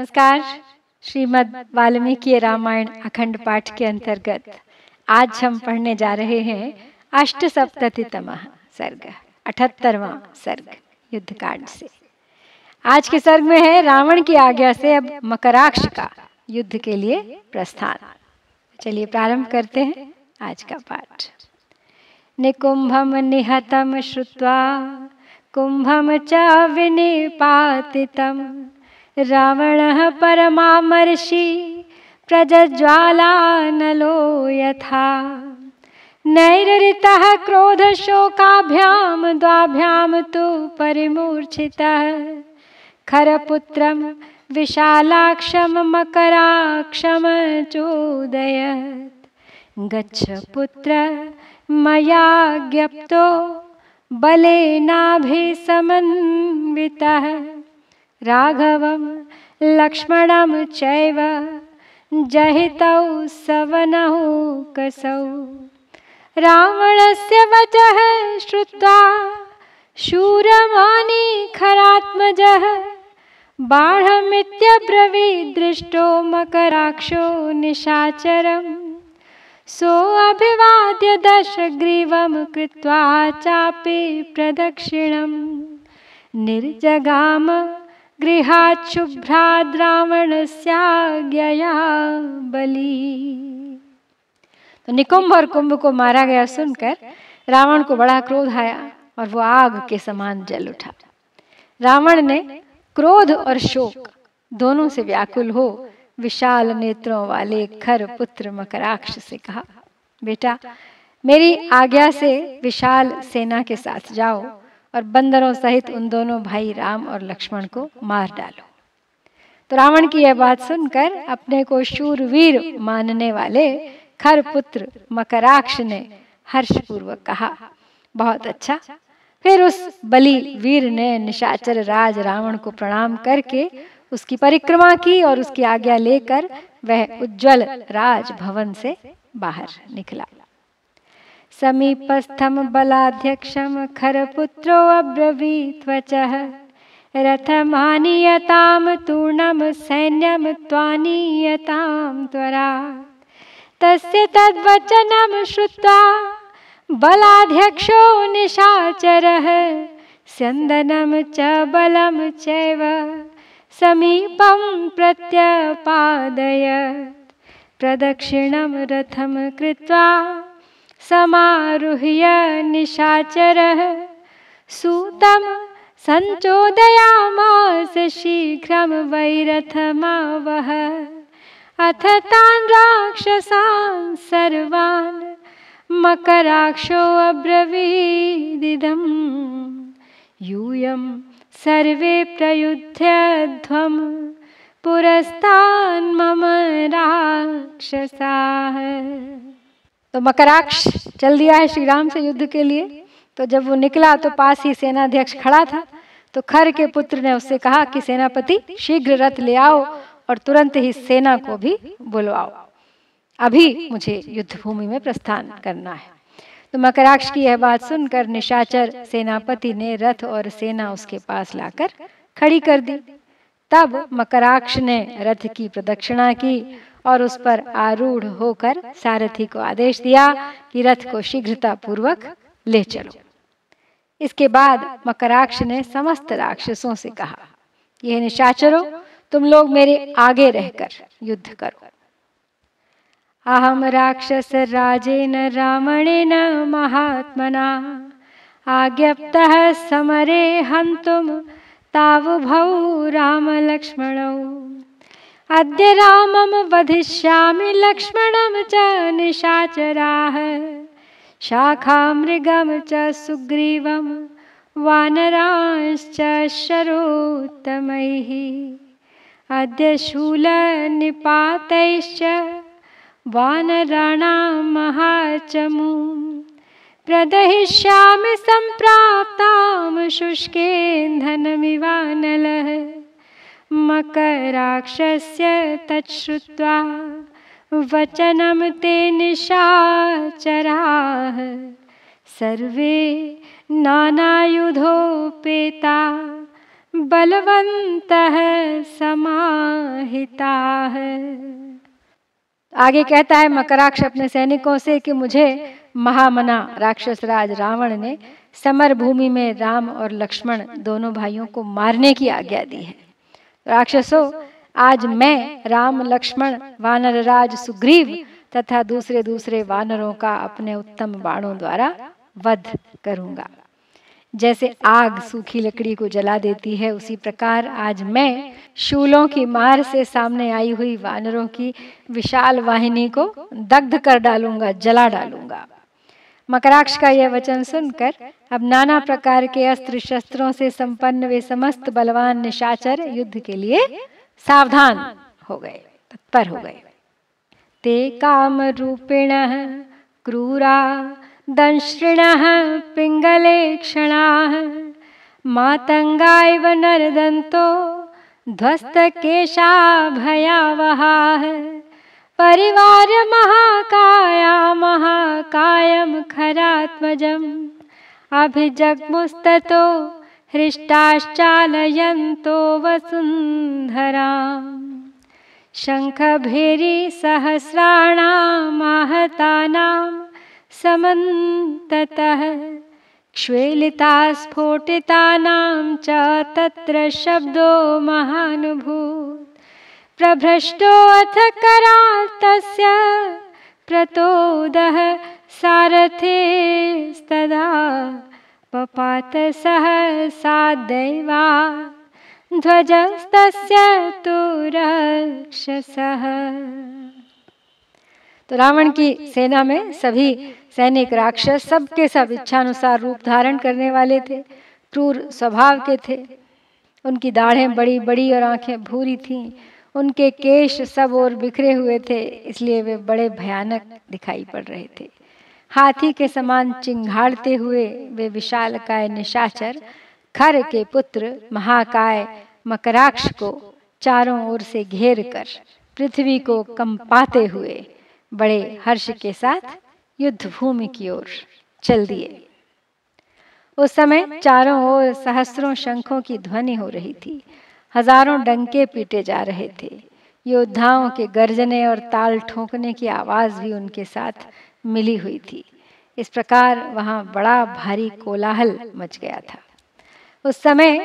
नमस्कार श्रीमद् वाल्मीकि रामायण अखंड पाठ के अंतर्गत आज हम पढ़ने जा रहे हैं अष्ट सप्ततितम सर्ग अठहत्तरवा सर्ग युद्ध कांड से आज के सर्ग में है रावण की आज्ञा से अब मकराक्ष का युद्ध के लिए प्रस्थान चलिए प्रारंभ करते हैं आज का पाठ निकुंभम निहतम श्रुत्वा कुंभम च विनिपातितम रावण परमामर्षि प्रज्ज्वालानलो यथा नैररितः क्रोधशोकाभ्यां द्वाभ्यां तु परिमूर्छितः खरपुत्रं विशालाक्षं मकराक्षं चोदयत् गच्छ पुत्र मया ज्ञप्तो बलेनाभिसमन्वितः राघवं लक्ष्मणं चैव जहितौ सवनौ कसौ रावणस्य वचः श्रुत्वा शूरमानीखरात्मजः बाढमित्यब्रवीदृष्टो मकराक्षो निशाचरम् सोऽभिवाद्य दशग्रीवं कृत्वा चापि प्रदक्षिणं निर्जगाम गृहात् शुभ्राद् बलि तो निकुंभर कुंभ को मारा गया सुनकर रावण को बड़ा क्रोध आया और वो आग के समान जल उठा रावण ने क्रोध और शोक दोनों से व्याकुल हो विशाल नेत्रों वाले खर पुत्र मकराक्ष से कहा बेटा मेरी आज्ञा से विशाल सेना के साथ जाओ और बंदरों सहित उन दोनों भाई राम और लक्ष्मण को मार डालो तो रावण की यह बात सुनकर अपने को शूरवीर मानने वाले खर पुत्र मकराक्ष ने हर्षपूर्वक कहा बहुत अच्छा फिर उस बलि वीर ने निशाचर राज रावण को प्रणाम करके उसकी परिक्रमा की और उसकी आज्ञा लेकर वह उज्जवल राजभवन से बाहर निकला समीपस्थं बलाध्यक्ष खरपुत्रो अब्रवी तूर्णं सैन्यम त्वानीयतां त्वरा तस्य तद्वचनं श्रुत्वा बलाध्यक्षो निशाचरः स्यन्दनं च बलं चैव समीपं प्रत्यपादयत् प्रदक्षिणं रथं कृत्वा समारुह्य निशाचरः सूतं सञ्चोदयामास शीघ्रं वह अथ तान् राक्षसान् सर्वान् मकराक्षोऽब्रवीदिदं यूयं सर्वे प्रयुध्यध्वं पुरस्तान् मम राक्षसाः तो मकराक्ष चल दिया है श्री राम से युद्ध के लिए तो जब वो निकला तो पास ही सेनाध्यक्ष खड़ा था तो खर के पुत्र ने उससे कहा कि सेनापति शीघ्र रथ ले आओ और तुरंत ही सेना को भी बुलवाओ अभी मुझे युद्ध भूमि में प्रस्थान करना है तो मकराक्ष की यह बात सुनकर निशाचर सेनापति ने रथ और सेना उसके पास लाकर खड़ी कर दी तब मकराक्ष ने रथ की प्रदक्षिणा की और उस पर आरूढ़ होकर सारथी को आदेश दिया कि रथ को शीघ्रता पूर्वक ले चलो इसके बाद मकराक्ष ने समस्त राक्षसों से कहा यह निशाचरो तुम लोग मेरे आगे रहकर युद्ध करो अहम राक्षस रावणे न महात्मना आज्ञप्त समरे हंतुम तावुभौ राम लक्ष्मण अद्य रामं वधिष्यामि लक्ष्मणं च निशाचराः शाखामृगं च सुग्रीवं वानरांश्च शरोत्तमैः अद्य शूलनिपातैश्च वानराणां महाचमुम् प्रदहिष्यामि सम्प्राप्तां शुष्केन्धनमिवानलः मकराक्षस्य तच्छ्रुत्वा वचनं ते निशाचराः सर्वे नानायुधोपेता बलवन्तः समाहिताः आगे कहता है मकराक्ष अपने सैनिकों से कि मुझे महामना राक्षस राज रावण ने समर भूमि में राम और लक्ष्मण दोनों भाइयों को मारने की आज्ञा दी है राक्षसों आज मैं राम लक्ष्मण वानर राज सुग्रीव तथा दूसरे दूसरे वानरों का अपने उत्तम बाणों द्वारा वध करूंगा जैसे आग सूखी लकड़ी को जला देती है उसी प्रकार आज मैं शूलों की मार से सामने आई हुई वानरों की विशाल वाहिनी को दग्ध कर डालूंगा जला डालूंगा मकराक्ष का यह वचन सुनकर अब नाना प्रकार के अस्त्र शस्त्रों से संपन्न वे समस्त बलवान निशाचर युद्ध के लिए सावधान हो गए तत्पर हो गए ते काम रूपिण क्रूरा दंश्रिण पिंगले क्षण मातंगा इव नरदंतो ध्वस्त केशा भयावहा है परिवार महाकाया महाकायं खरात्मजम् अभिजग्मुस्ततो हृष्टाश्चालयन्तो वसुन्धराम् शङ्खभेरिसहस्राणां महतानां समन्ततः क्ष्वेलिता स्फोटितानां च तत्र शब्दो महानुभूः प्रभ्रष्टोऽथ करातस्य प्रतोदः सारथेस्तदा पपात सह सादैवा ध्वजस्तस्य तु रक्षसः तो रावण की सेना में सभी सैनिक राक्षस सबके सब इच्छानुसार रूप धारण करने वाले थे क्रूर स्वभाव के थे उनकी दाढ़ें बड़ी बड़ी और आंखें भूरी थीं उनके केश सब और बिखरे हुए थे इसलिए वे बड़े भयानक दिखाई पड़ रहे थे हाथी के समान चिंघाड़ते हुए वे विशालकाय निशाचर खर के पुत्र महाकाय मकराक्ष को चारों ओर से घेर कर पृथ्वी को कंपाते हुए बड़े हर्ष के साथ युद्ध भूमि की ओर चल दिए उस समय चारों ओर सहस्रों शंखों की ध्वनि हो रही थी हजारों डंके पीटे जा रहे थे योद्धाओं के गर्जने और ताल ठोंकने की आवाज़ भी उनके साथ मिली हुई थी इस प्रकार वहां बड़ा भारी कोलाहल मच गया था उस समय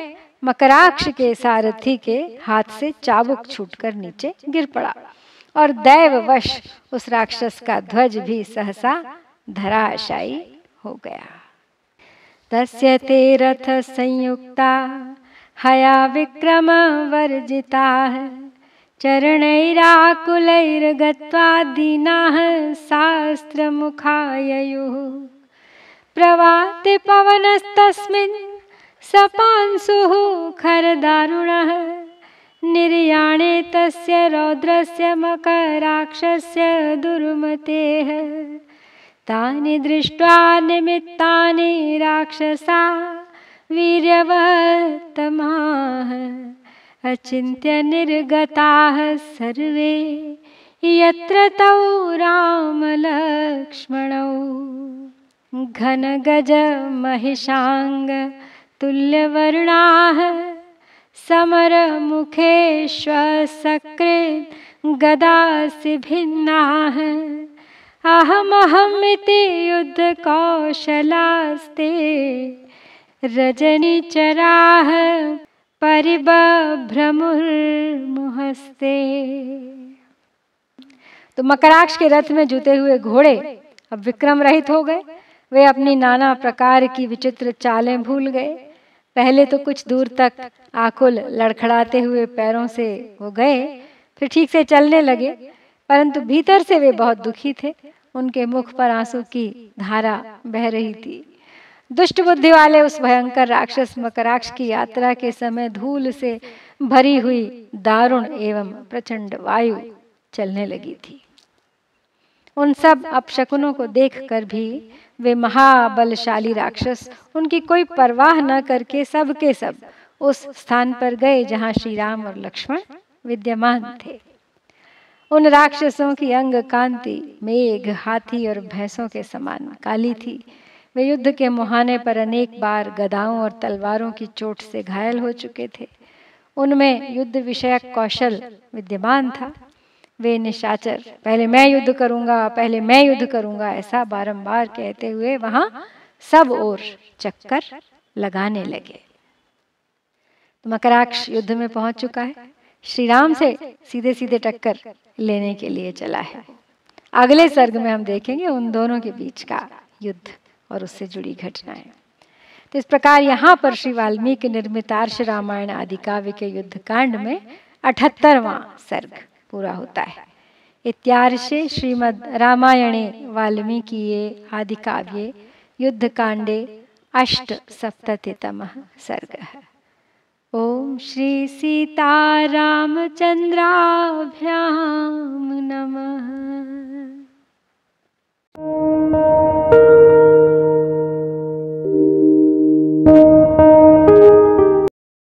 मकराक्ष के सारथी के हाथ से चाबुक छूटकर नीचे गिर पड़ा और दैववश उस राक्षस का ध्वज भी सहसा धराशायी हो गया तस्य ते रथ संयुक्ता हया विक्रम वर्जिता चरणैराकुलैर्गत्वा दीनाः शास्त्रमुखाययुः प्रवाति पवनस्तस्मिन् सपांशुः खरदारुणः निर्याणे तस्य रौद्रस्य मकराक्षस्य दुर्मतेः तानि दृष्ट्वा निमित्तानि राक्षसा वीर्यवर्तमाः अचिन्त्यनिर्गताः सर्वे यत्र तौ रामलक्ष्मणौ घनगजमहिषाङ्गतुल्यवर्णाः समरमुखे श्वसकृत् गदासिभिन्नाः अहमहमिति युद्धकौशलास्ते रजनी चराह परिभ्रमुर्मुहस्ते तो मकराक्ष के रथ में जुते हुए घोड़े अब विक्रम रहित हो गए वे अपनी नाना प्रकार की विचित्र चालें भूल गए पहले तो कुछ दूर तक आकुल लड़खड़ाते हुए पैरों से वो गए फिर ठीक से चलने लगे परंतु भीतर से वे बहुत दुखी थे उनके मुख पर आंसू की धारा बह रही थी दुष्ट बुद्धि वाले उस भयंकर राक्षस मकराक्ष की यात्रा के समय धूल से भरी हुई दारुण एवं प्रचंड वायु चलने लगी थी उन सब अपशकुनों को देखकर भी वे महाबलशाली राक्षस उनकी कोई परवाह न करके सब के सब उस स्थान पर गए जहां श्री राम और लक्ष्मण विद्यमान थे उन राक्षसों की अंग कांति मेघ हाथी और भैंसों के समान काली थी वे युद्ध के मुहाने पर अनेक बार गदाओं और तलवारों की चोट से घायल हो चुके थे उनमें युद्ध विषयक कौशल विद्यमान था वे निशाचर पहले मैं युद्ध करूंगा पहले मैं युद्ध करूंगा ऐसा बारंबार कहते हुए वहां सब ओर चक्कर लगाने लगे तो मकराक्ष युद्ध में पहुंच चुका है श्री राम से सीधे सीधे टक्कर लेने के लिए चला है अगले सर्ग में हम देखेंगे उन दोनों के बीच का युद्ध और उससे जुड़ी घटनाएं तो इस प्रकार यहाँ पर श्री वाल्मीकि निर्मितार्ष रामायण आदि काव्य के युद्ध कांड में अठहत्तरवा सर्ग पूरा होता है इत्यार्षे श्रीमद् रामायणे वाल्मीकि आदि काव्ये युद्ध कांडे अष्ट सप्ततितम सर्ग ओम श्री सीता रामचंद्राभ्याम नमः